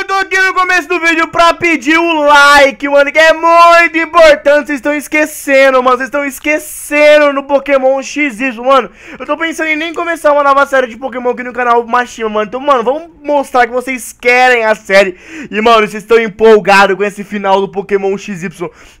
eu tô aqui no começo do vídeo pra pedir o like, mano, que é muito importante, vocês estão esquecendo, mano, vocês estão esquecendo no Pokémon XY, mano. Eu tô pensando em nem começar uma nova série de Pokémon aqui no canal Machima, mano, então, mano, vamos mostrar que vocês querem a série. E, mano, vocês estão empolgados com esse final do Pokémon XY.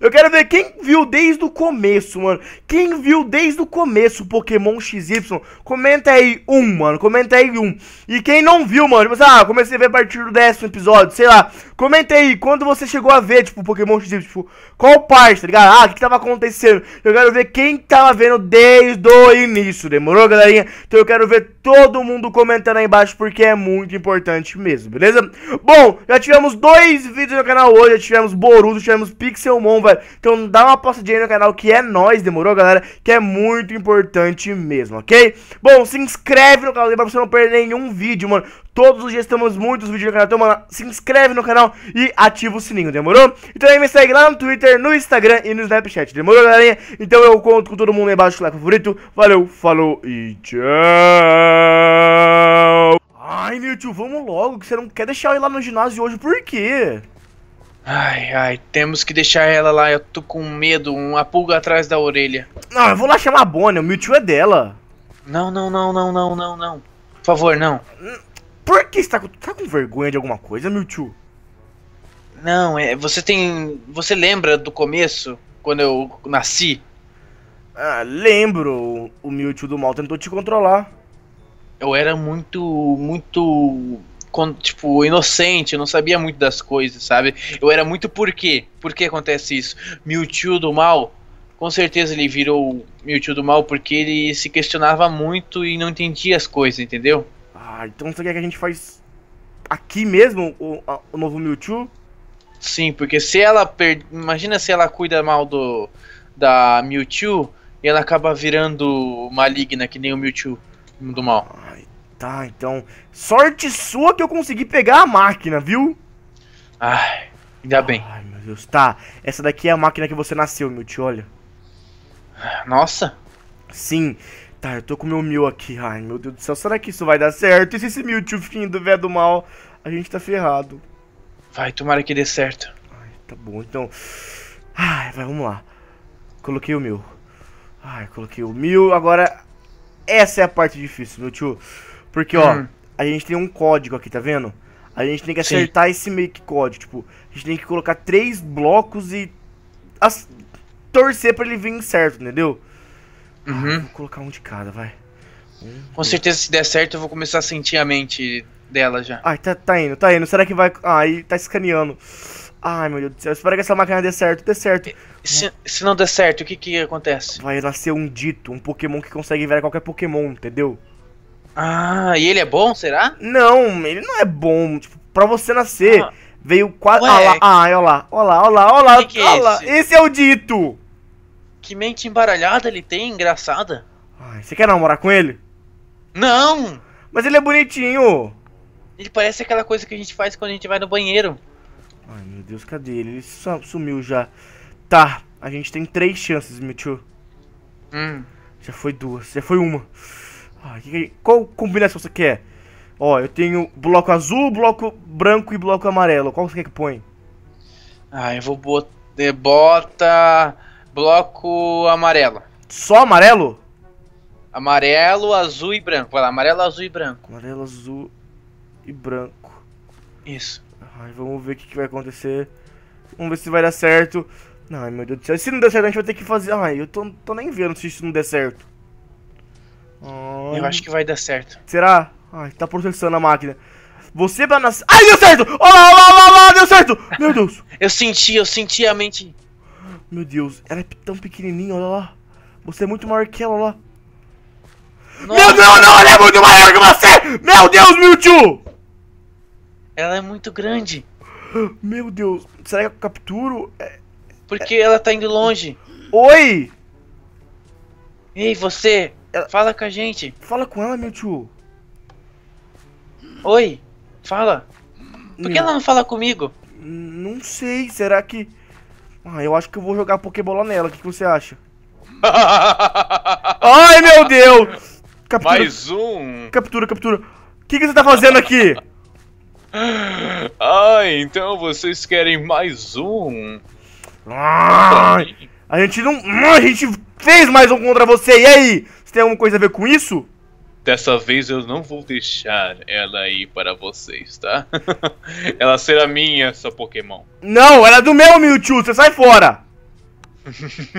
Eu quero ver quem viu desde o começo, mano, quem viu desde o começo o Pokémon XY, comenta aí um, mano, comenta aí um. E quem não viu, mano, mas tipo assim, ah, comecei a ver a partir do décimo episódio episódio, sei lá. Comenta aí, quando você chegou a ver, tipo, Pokémon XY, tipo, qual parte, tá ligado? Ah, o que, que tava acontecendo? Eu quero ver quem tava vendo desde o início, demorou, galerinha? Então eu quero ver todo mundo comentando aí embaixo, porque é muito importante mesmo, beleza? Bom, já tivemos dois vídeos no canal hoje, já tivemos Boruto, tivemos Pixelmon, velho. Então dá uma passadinha aí no canal, que é nós, demorou, galera? Que é muito importante mesmo, ok? Bom, se inscreve no canal pra você não perder nenhum vídeo, mano. Todos os dias temos muitos vídeos no canal, então, mano, se inscreve no canal canal e ativa o sininho, demorou? E então também me segue lá no Twitter, no Instagram e no Snapchat, demorou, galerinha? Então eu conto com todo mundo aí embaixo, like favorito. Valeu, falou e tchau! Ai, meu tio, vamos logo, que você não quer deixar eu ir lá no ginásio hoje, por quê? Ai, ai, temos que deixar ela lá, eu tô com medo, uma pulga atrás da orelha. Não, eu vou lá chamar a Bonnie, o meu tio é dela. Não, não, não, não, não, não, não. Por favor, não. Por que você tá com, tá com vergonha de alguma coisa, meu tio? Não, é, você tem. Você lembra do começo, quando eu nasci? Ah, lembro. O Mewtwo do mal tentou te controlar. Eu era muito. muito. Tipo, inocente, eu não sabia muito das coisas, sabe? Eu era muito por quê? Por que acontece isso? Mewtwo do mal, com certeza ele virou Mewtwo do mal porque ele se questionava muito e não entendia as coisas, entendeu? Ah, então você quer que a gente faz aqui mesmo o, o novo Mewtwo? Sim, porque se ela per... imagina se ela cuida mal do da Mewtwo e ela acaba virando maligna que nem o Mewtwo do mal. Ai, tá, então sorte sua que eu consegui pegar a máquina, viu? Ai, ainda bem. Ai, meu Deus, tá. Essa daqui é a máquina que você nasceu, Mewtwo, olha. Nossa. Sim. Tá, eu tô com o meu Mew aqui. Ai, meu Deus do céu, será que isso vai dar certo? E se esse Mewtwo fim do velho do mal, a gente tá ferrado. Vai, tomara que dê certo. Ai, tá bom, então. Ai, vai, vamos lá. Coloquei o meu. Ai, coloquei o mil. Agora, essa é a parte difícil, meu tio. Porque, ó, hum. a gente tem um código aqui, tá vendo? A gente tem que acertar Sim. esse make código. Tipo, a gente tem que colocar três blocos e as... torcer pra ele vir certo, entendeu? Uhum. Ai, vou colocar um de cada, vai. Um, Com dois. certeza, se der certo, eu vou começar a sentir a mente dela já. Ai, tá, tá indo, tá indo. Será que vai. Ai, tá escaneando. Ai, meu Deus do céu. Espero que essa máquina dê certo, dê certo. É, se, se não der certo, o que que acontece? Vai nascer um dito, um Pokémon que consegue virar qualquer Pokémon, entendeu? Ah, e ele é bom, será? Não, ele não é bom. Tipo, pra você nascer, ah. veio quase. Ah lá, ah, olha lá, olha lá, olha lá, olha lá. Que que é esse? esse é o dito! Que mente embaralhada ele tem, engraçada. Ai, você quer namorar com ele? Não! Mas ele é bonitinho! Ele parece aquela coisa que a gente faz quando a gente vai no banheiro. Ai meu Deus, cadê ele? Ele sumiu já. Tá, a gente tem três chances, Mewtwo. Hum. Já foi duas, já foi uma. que que... É qual combinação você quer? Ó, eu tenho bloco azul, bloco branco e bloco amarelo. Qual você quer que põe? Ah, eu vou botar. Eh, bota. Bloco amarelo. Só amarelo? Amarelo, azul e branco. Vai lá, amarelo, azul e branco. Amarelo, azul e branco. Isso. Ai, vamos ver o que, que, vai acontecer. Vamos ver se vai dar certo. Ai, meu Deus do céu. Se não der certo, a gente vai ter que fazer... Ai, eu tô, tô nem vendo se isso não der certo. Ai... Eu acho que vai dar certo. Será? Ai, tá processando a máquina. Você vai nascer... Ai, deu certo! Olha lá, olha lá, deu certo! Meu Deus! eu senti, eu senti a mente... Meu Deus, ela é tão pequenininha, olha lá. Você é muito maior que ela, olha lá. Nossa. Meu Deus, não, ela é muito maior que você! Meu Deus, Mewtwo! Ela é muito grande. Meu Deus, será que eu capturo? É, Porque é... ela tá indo longe. Oi! Ei, você! Ela... Fala com a gente! Fala com ela, meu tio! Oi! Fala! Por que ela não fala comigo? Não sei, será que. Ah, eu acho que eu vou jogar Pokébola nela, o que, que você acha? Ai meu Deus! Captura, Mais um! Captura, captura! O que, que você tá fazendo aqui? ah, então vocês querem mais um? Ah, a gente não. A gente fez mais um contra você, e aí? Você tem alguma coisa a ver com isso? Dessa vez eu não vou deixar ela aí para vocês, tá? ela será minha, essa Pokémon. Não, ela é do meu Mewtwo, você sai fora!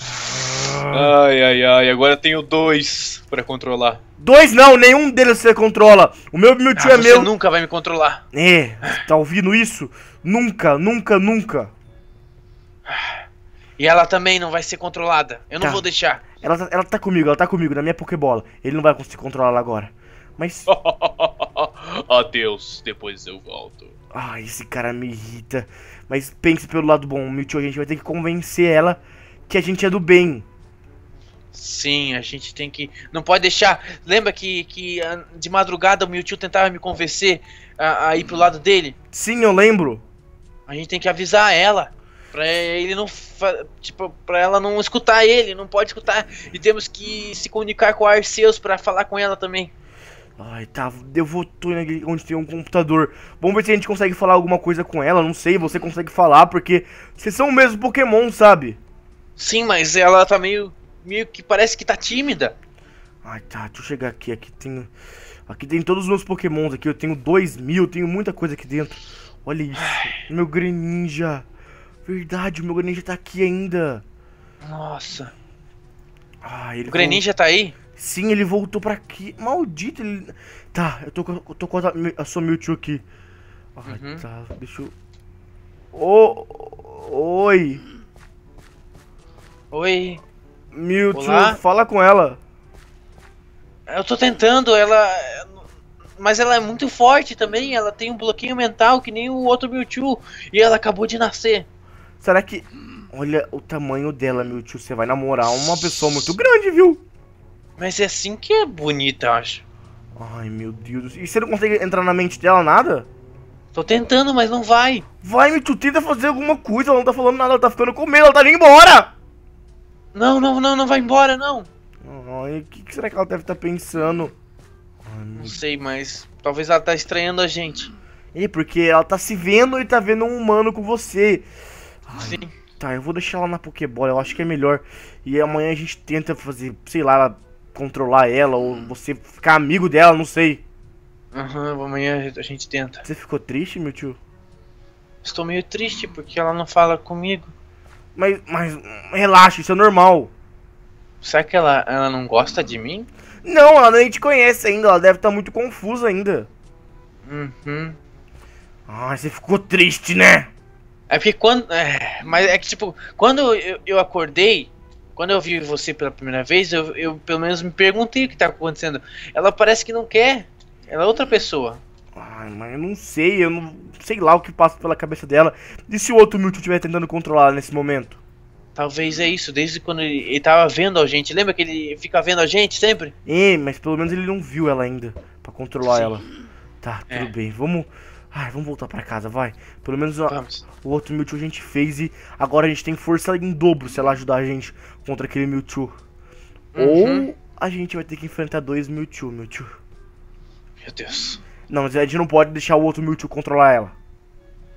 Ah. Ai, ai, ai, agora eu tenho dois pra controlar. Dois não, nenhum deles você controla. O meu Mewtwo ah, é você meu. Você nunca vai me controlar. É, tá ouvindo isso? Nunca, nunca, nunca. E ela também não vai ser controlada. Eu não tá. vou deixar. Ela, tá, ela tá comigo, ela tá comigo, na minha Pokébola. Ele não vai conseguir controlá-la agora. Mas. Adeus, depois eu volto. Ah, esse cara me irrita. Mas pense pelo lado bom, Mewtwo, a gente vai ter que convencer ela que a gente é do bem. Sim, a gente tem que. Não pode deixar. Lembra que, que ah, de madrugada o meu tio tentava me convencer a, a ir pro lado dele? Sim, eu lembro. A gente tem que avisar ela. Pra ele não. Tipo, pra ela não escutar ele, não pode escutar. E temos que se comunicar com o Arceus pra falar com ela também. Ai, tá. Eu vou. Tô indo onde tem um computador. Vamos ver se a gente consegue falar alguma coisa com ela. Não sei, você consegue falar, porque vocês são o mesmo Pokémon, sabe? Sim, mas ela tá meio. meio que parece que tá tímida. Ai tá, deixa eu chegar aqui. Aqui tem. Aqui tem todos os meus pokémons aqui. Eu tenho dois mil, tenho muita coisa aqui dentro. Olha isso. meu Greninja. Verdade, o meu Greninja tá aqui ainda. Nossa. Ah, ele o Greninja vol... tá aí? Sim, ele voltou pra aqui. Maldito, ele... Tá, eu tô, eu tô com a, a sua Mewtwo aqui. ai uhum. tá, deixa eu... Oh, oi. Oi. Mewtwo, Olá? fala com ela. Eu tô tentando, ela. Mas ela é muito forte também, ela tem um bloqueio mental que nem o outro Mewtwo. E ela acabou de nascer. Será que. Olha o tamanho dela, Mewtwo. Você vai namorar uma pessoa muito grande, viu? Mas é assim que é bonita, eu acho. Ai, meu Deus. E você não consegue entrar na mente dela nada? Tô tentando, mas não vai. Vai, Mewtwo, tenta fazer alguma coisa. Ela não tá falando nada, ela tá ficando com medo, ela tá indo embora! Não, não, não, não vai embora, não. o que, que será que ela deve estar tá pensando? não sei, mas talvez ela tá estranhando a gente. É, porque ela tá se vendo e tá vendo um humano com você. Ai, Sim. Tá, eu vou deixar ela na Pokébola, eu acho que é melhor. E amanhã a gente tenta fazer, sei lá, controlar ela ou hum. você ficar amigo dela, não sei. Aham, uhum, amanhã a gente tenta. Você ficou triste, meu tio? Estou meio triste porque ela não fala comigo. Mas, mas relaxa, isso é normal. Será que ela, ela não gosta de mim? Não, ela nem te conhece ainda, ela deve estar tá muito confusa ainda. Uhum. Ah, você ficou triste, né? É porque quando. É, mas é que tipo, quando eu, eu acordei, quando eu vi você pela primeira vez, eu, eu pelo menos me perguntei o que tá acontecendo. Ela parece que não quer. Ela é outra pessoa. Ai, mas eu não sei, eu não sei lá o que passa pela cabeça dela. E se o outro Mewtwo estiver tentando controlar nesse momento? Talvez é isso, desde quando ele, ele tava vendo a gente. Lembra que ele fica vendo a gente sempre? É, mas pelo menos ele não viu ela ainda, para controlar Sim. ela. Tá, tudo é. bem, vamos... Ai, vamos voltar para casa, vai. Pelo menos a, o outro Mewtwo a gente fez e agora a gente tem força em dobro se ela ajudar a gente contra aquele Mewtwo. Uhum. Ou a gente vai ter que enfrentar dois Mewtwo, Mewtwo. Meu Deus. Não, mas a gente não pode deixar o outro Mewtwo controlar ela.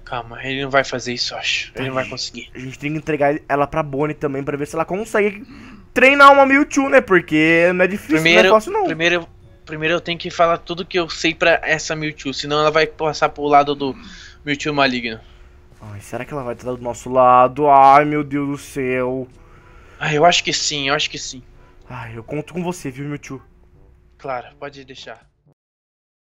Calma, ele não vai fazer isso, acho. Ele não vai conseguir. A gente tem que entregar ela pra Bonnie também pra ver se ela consegue treinar uma Mewtwo, né? Porque não é difícil primeiro, negócio, não. Primeiro, primeiro eu tenho que falar tudo que eu sei pra essa Mewtwo, senão ela vai passar pro lado do Mewtwo maligno. Ai, será que ela vai estar do nosso lado? Ai, meu Deus do céu. Ai, ah, eu acho que sim, eu acho que sim. Ai, eu conto com você, viu, Mewtwo? Claro, pode deixar.